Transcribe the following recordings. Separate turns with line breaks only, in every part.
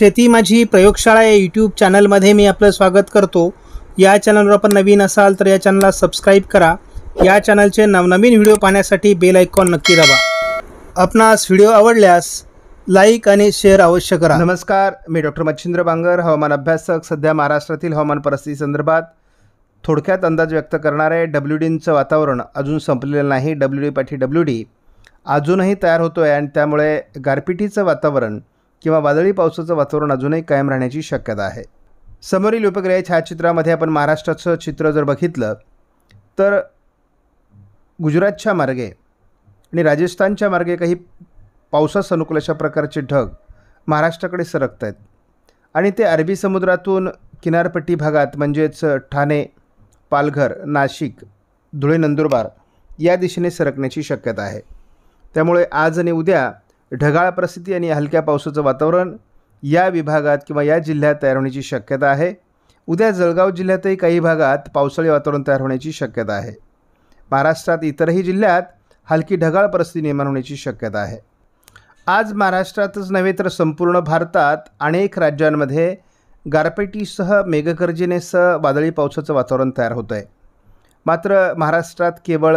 शेती माझी प्रयोगशाळा या यूट्यूब चॅनलमध्ये मी आपलं स्वागत करतो या चॅनलवर आपण नवीन असाल तर या चॅनलला सबस्क्राईब करा या चॅनलचे नवनवीन व्हिडिओ पाहण्यासाठी बेल ऐकॉन नक्की दाबा आपणास व्हिडिओ आवडल्यास लाईक आणि शेअर अवश्य करा नमस्कार मी डॉक्टर मच्छिंद्र बांगर हवामान अभ्यासक सध्या महाराष्ट्रातील हवामान परिस्थिती संदर्भात थोडक्यात अंदाज व्यक्त करणारे डब्ल्यू डींचं वातावरण अजून संपलेलं नाही डब्ल्यू डी पाठी डब्ल्यू डी अजूनही तयार होतो आहे आणि त्यामुळे गारपिटीचं वातावरण किंवा वादळी पावसाचं वातावरण अजूनही कायम राहण्याची शक्यता आहे समोरील उपग्रह छायाचित्रामध्ये आपण महाराष्ट्राचं चित्र जर बघितलं तर गुजरातच्या मार्गे आणि राजस्थानच्या मार्गे काही पावसास अनुकूल अशा प्रकारचे ढग महाराष्ट्राकडे सरकत आहेत आणि ते अरबी समुद्रातून किनारपट्टी भागात म्हणजेच ठाणे पालघर नाशिक धुळे नंदुरबार या दिशेने सरकण्याची शक्यता आहे त्यामुळे आज आणि उद्या ढगाळ परिस्थिती आणि हलक्या पावसाचं वातावरण या विभागात किंवा या जिल्ह्यात तयार होण्याची शक्यता आहे उद्या जळगाव जिल्ह्यातही काही भागात पावसाळी वातावरण तयार होण्याची शक्यता आहे महाराष्ट्रात इतरही जिल्ह्यात हलकी ढगाळ परिस्थिती निर्माण होण्याची शक्यता आहे आज महाराष्ट्रातच नव्हे तर संपूर्ण भारतात अनेक राज्यांमध्ये गारपेटीसह मेघगर्जनेसह वादळी पावसाचं वातावरण तयार होतं आहे मात्र महाराष्ट्रात केवळ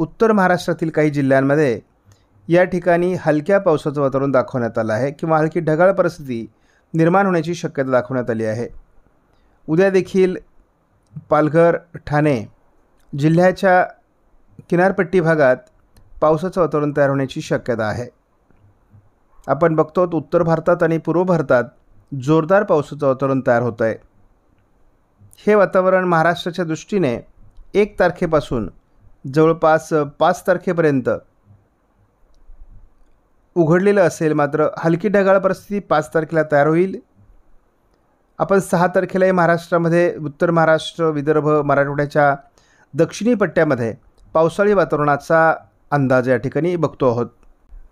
उत्तर महाराष्ट्रातील काही जिल्ह्यांमध्ये या ठिकाणी हलक्या पावसाचं वातावरण दाखवण्यात आलं आहे किंवा हलकी ढगाळ परिस्थिती निर्माण होण्याची शक्यता दाखवण्यात आली आहे उद्या देखील पालघर ठाणे जिल्ह्याच्या किनारपट्टी भागात पावसाचं वातावरण तयार होण्याची शक्यता आहे आपण बघतो उत्तर भारतात आणि पूर्व भारतात जोरदार पावसाचं वातावरण तयार होतं आहे हे वातावरण महाराष्ट्राच्या दृष्टीने एक तारखेपासून जवळपास पाच तारखेपर्यंत उघडलेलं असेल मात्र हलकी ढगाळ परिस्थिती पाच तारखेला तयार होईल आपण सहा तारखेलाही महाराष्ट्रामध्ये उत्तर महाराष्ट्र विदर्भ मराठवाड्याच्या दक्षिणी पट्ट्यामध्ये पावसाळी वातावरणाचा अंदाज या ठिकाणी बघतो आहोत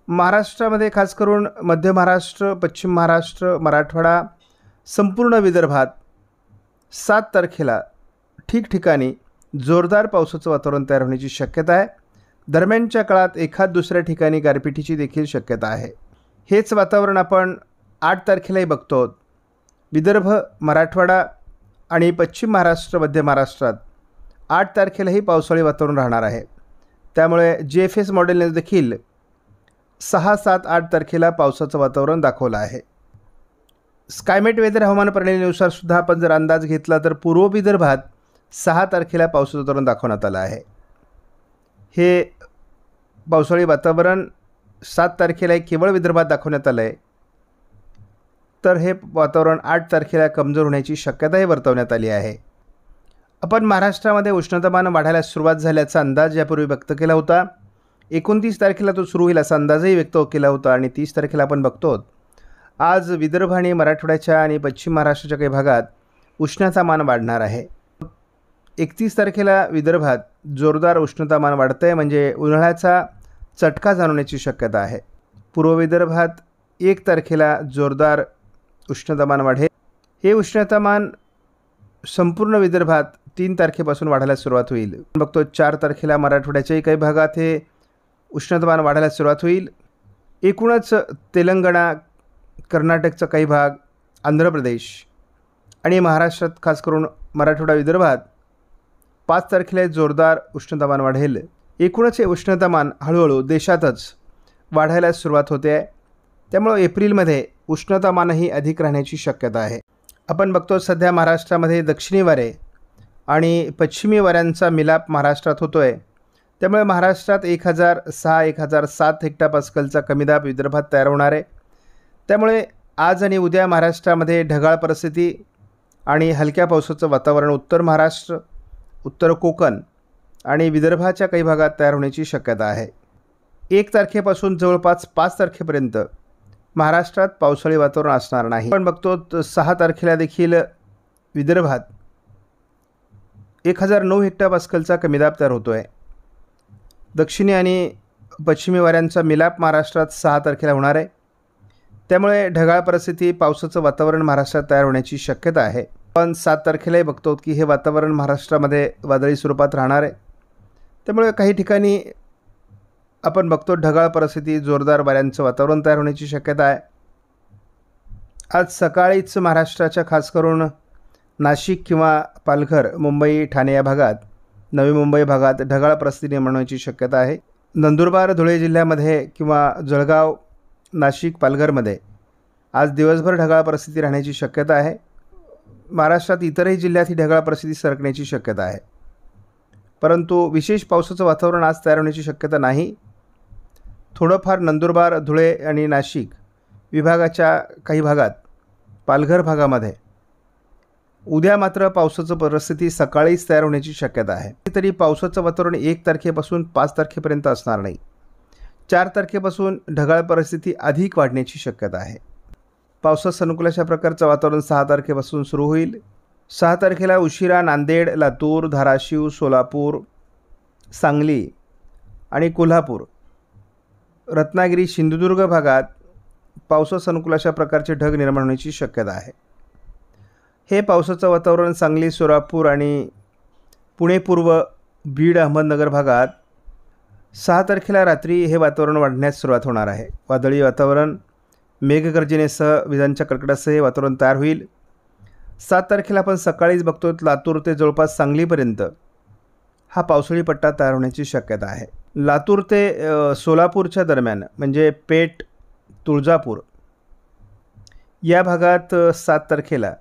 महाराष्ट्रामध्ये खास करून मध्य महाराष्ट्र पश्चिम महाराष्ट्र मराठवाडा संपूर्ण विदर्भात सात तारखेला ठिकठिकाणी जोरदार पावसाचं वातावरण तयार होण्याची शक्यता आहे दरम्यानच्या काळात एखाद दुसऱ्या ठिकाणी गारपिटीची देखील शक्यता आहे हेच वातावरण आपण आठ तारखेलाही बघतो विदर्भ मराठवाडा आणि पश्चिम महाराष्ट्र मध्य महाराष्ट्रात आठ तारखेलाही पावसाळी वातावरण राहणार आहे त्यामुळे जी एफ एस मॉडेलने देखील सहा सात आठ तारखेला पावसाचं वातावरण दाखवलं आहे स्कायमेट वेदर हवामान प्रणालीनुसार सुद्धा आपण जर अंदाज घेतला तर पूर्व विदर्भात सहा तारखेला पावसाचं वातावरण दाखवण्यात आलं आहे हे पावसाळी वातावरण सात तारखेला केवळ विदर्भात दाखवण्यात आलं आहे तर हे वातावरण आठ तारखेला कमजोर होण्याची शक्यताही वर्तवण्यात आली आहे आपण महाराष्ट्रामध्ये उष्णतामान वाढायला सुरुवात झाल्याचा अंदाज यापूर्वी व्यक्त केला होता एकोणतीस तारखेला तो सुरू होईल असा अंदाजही व्यक्त केला होता आणि तीस तारखेला आपण बघतो आज विदर्भ आणि मराठवाड्याच्या आणि पश्चिम महाराष्ट्राच्या काही भागात उष्णाचा मान वाढणार आहे एकतीस तारखेला विदर्भात जोरदार उष्णतामान वाढतं आहे म्हणजे उन्हाळ्याचा चटका जाणवण्याची शक्यता आहे पूर्व विदर्भात एक तारखेला जोरदार उष्णतामान वाढेल हे उष्णतामान संपूर्ण विदर्भात तीन तारखेपासून वाढायला सुरुवात होईल बघतो चार तारखेला मराठवाड्याच्याही काही भागात हे उष्णतामान वाढायला सुरुवात होईल एकूणच तेलंगणा कर्नाटकचा काही भाग आंध्र प्रदेश आणि महाराष्ट्रात खास करून मराठवाडा विदर्भात पाच तारखेला जोरदार उष्णतामान वाढेल एकूणच हे उष्णतामान हळूहळू देशातच वाढायला सुरुवात होते आहे त्यामुळं एप्रिलमध्ये उष्णतामानही अधिक राहण्याची शक्यता आहे आपण बघतो सध्या महाराष्ट्रामध्ये दक्षिणी वारे आणि पश्चिमी वाऱ्यांचा मिलाप महाराष्ट्रात होतो आहे त्यामुळे महाराष्ट्रात एक हजार सहा एक हजार सात कमी कमीदाब विदर्भात तयार होणार आहे त्यामुळे आज आणि उद्या महाराष्ट्रामध्ये ढगाळ परिस्थिती आणि हलक्या पावसाचं वातावरण उत्तर महाराष्ट्र उत्तर कोकण आणि विदर्भाच्या काही भागात तयार होण्याची शक्यता आहे एक तारखेपासून जवळपास पाच तारखेपर्यंत महाराष्ट्रात पावसाळी वातावरण असणार नाही पण बघतो सहा तारखेला देखील विदर्भात एक हजार नऊ हेक्टर पास्कलचा कमीदाब तयार होतो आहे दक्षिणी आणि पश्चिमी वाऱ्यांचा मिलाप महाराष्ट्रात सहा तारखेला होणार आहे त्यामुळे ढगाळ परिस्थिती पावसाचं वातावरण महाराष्ट्रात तयार होण्याची शक्यता आहे पण सात तारखेलाही बघतो की हे वातावरण महाराष्ट्रामध्ये वादळी स्वरूपात राहणार आहे त्यामुळे काही ठिकाणी आपण बघतो ढगाळ परिस्थिती जोरदार वाऱ्यांचं वातावरण तयार होण्याची शक्यता आहे आज सकाळीच महाराष्ट्राच्या खास करून नाशिक किंवा पालघर मुंबई ठाणे या भागात नवी मुंबई भागात ढगाळ परिस्थिती निर्माण होण्याची शक्यता आहे नंदुरबार धुळे जिल्ह्यामध्ये किंवा जळगाव नाशिक पालघरमध्ये आज दिवसभर ढगाळ परिस्थिती राहण्याची शक्यता आहे महाराष्ट्रात इतरही जिल्ह्यात ही ढगाळ परिस्थिती सरकण्याची शक्यता आहे परंतु विशेष पावसाचं वातावरण आज तयार होण्याची शक्यता नाही थोडंफार नंदुरबार धुळे आणि नाशिक विभागाच्या काही भागात पालघर भागामध्ये उद्या मात्र पावसाचं परिस्थिती सकाळीच तयार होण्याची शक्यता आहे तरी पावसाचं वातावरण एक तारखेपासून पाच तारखेपर्यंत असणार नाही चार तारखेपासून ढगाळ परिस्थिती अधिक वाढण्याची शक्यता आहे पावसात सनुकुलाशा प्रकारचं वातावरण सहा तारखेपासून सुरू होईल सहा तारखेला उशिरा नांदेड लातूर धाराशिव सोलापूर सांगली आणि कोल्हापूर रत्नागिरी सिंधुदुर्ग भागात पावसा अशा प्रकारचे ढग निर्माण होण्याची शक्यता आहे हे पावसाचं वातावरण सांगली सोलापूर आणि पुणे पूर्व बीड अहमदनगर भागात सहा तारखेला रात्री हे वातावरण वाढण्यास सुरुवात होणार आहे वादळी वातावरण मेघगर्जनेसह विजांच्या कडकडासह हे वातावरण तयार होईल सात तारखेला आपण सकाळीच बघतोय लातूर ते जवळपास सांगलीपर्यंत हा पावसाळी पट्टा तयार होण्याची शक्यता आहे लातूर ते सोलापूरच्या दरम्यान म्हणजे पेठ तुळजापूर या भागात सात तारखेला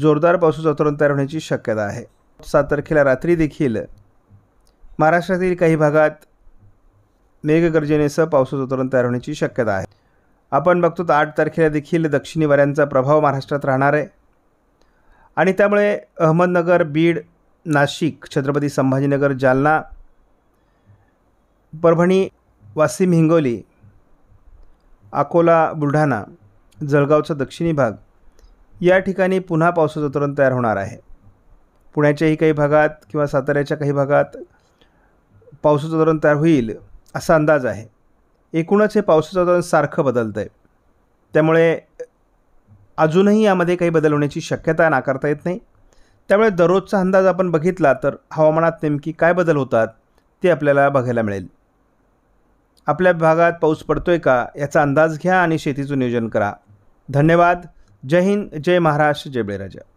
जोरदार पावसाचं वातावरण तयार होण्याची शक्यता आहे सात तारखेला रात्री देखील महाराष्ट्रातील काही भागात मेघगर्जनेसह पावसाचं वातावरण तयार होण्याची शक्यता आहे आपण बघतो तर आठ तारखेला देखील दक्षिणी वाऱ्यांचा प्रभाव महाराष्ट्रात राहणार आहे आणि त्यामुळे अहमदनगर बीड नाशिक छत्रपती संभाजीनगर जालना परभणी वासिम हिंगोली अकोला बुलढाणा जळगावचा दक्षिणी भाग या ठिकाणी पुन्हा पावसाचं तोरण तयार होणार आहे पुण्याच्याही काही भागात किंवा साताऱ्याच्या काही भागात पावसाचं धोरण तयार होईल असा अंदाज आहे एकूणच हे पावसाचं वातावरण सारखं बदलतं आहे त्यामुळे अजूनही यामध्ये काही बदल होण्याची शक्यता नाकारता येत नाही त्यामुळे दररोजचा अंदाज आपण बघितला तर हवामानात नेमकी काय बदल होतात ते आपल्याला बघायला मिळेल आपल्या भागात पाऊस पडतोय का याचा अंदाज घ्या आणि शेतीचं नियोजन करा धन्यवाद जय हिंद जय महाराष्ट्र जय बळीराजा